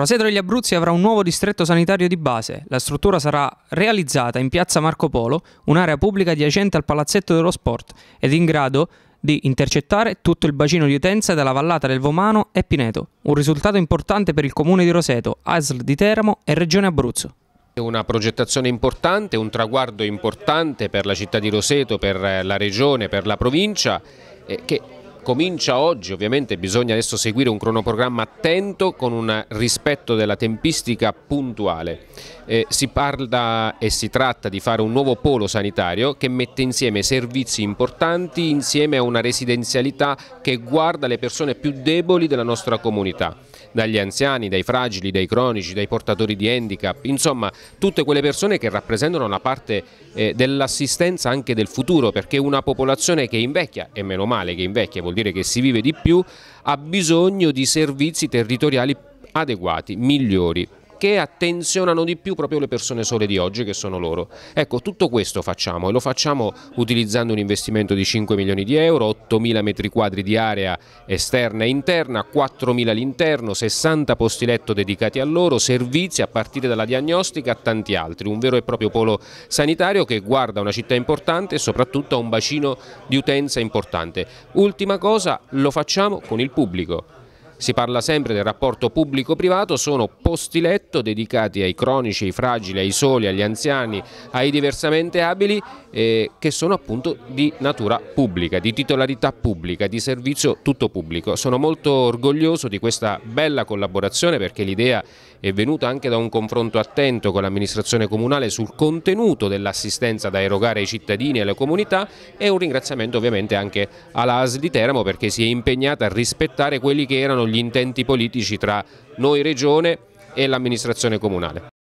Roseto degli Abruzzi avrà un nuovo distretto sanitario di base. La struttura sarà realizzata in piazza Marco Polo, un'area pubblica adiacente al Palazzetto dello Sport ed in grado di intercettare tutto il bacino di utenza della vallata del Vomano e Pineto. Un risultato importante per il comune di Roseto, ASL di Teramo e Regione Abruzzo. Una progettazione importante, un traguardo importante per la città di Roseto, per la regione, per la provincia, eh, che comincia oggi, ovviamente bisogna adesso seguire un cronoprogramma attento con un rispetto della tempistica puntuale. Eh, si parla e si tratta di fare un nuovo polo sanitario che mette insieme servizi importanti insieme a una residenzialità che guarda le persone più deboli della nostra comunità dagli anziani, dai fragili, dai cronici, dai portatori di handicap, insomma tutte quelle persone che rappresentano una parte eh, dell'assistenza anche del futuro perché una popolazione che invecchia, e meno male che invecchia, vuol dire che si vive di più, ha bisogno di servizi territoriali adeguati, migliori che attenzionano di più proprio le persone sole di oggi che sono loro. Ecco, tutto questo facciamo e lo facciamo utilizzando un investimento di 5 milioni di euro, 8 mila metri quadri di area esterna e interna, 4 mila all'interno, 60 posti letto dedicati a loro, servizi a partire dalla diagnostica a tanti altri, un vero e proprio polo sanitario che guarda una città importante e soprattutto a un bacino di utenza importante. Ultima cosa, lo facciamo con il pubblico. Si parla sempre del rapporto pubblico-privato, sono posti letto dedicati ai cronici, ai fragili, ai soli, agli anziani, ai diversamente abili eh, che sono appunto di natura pubblica, di titolarità pubblica, di servizio tutto pubblico. Sono molto orgoglioso di questa bella collaborazione perché l'idea è venuta anche da un confronto attento con l'amministrazione comunale sul contenuto dell'assistenza da erogare ai cittadini e alle comunità e un ringraziamento ovviamente anche alla AS di Teramo perché si è impegnata a rispettare quelli che erano gli gli intenti politici tra noi Regione e l'amministrazione comunale.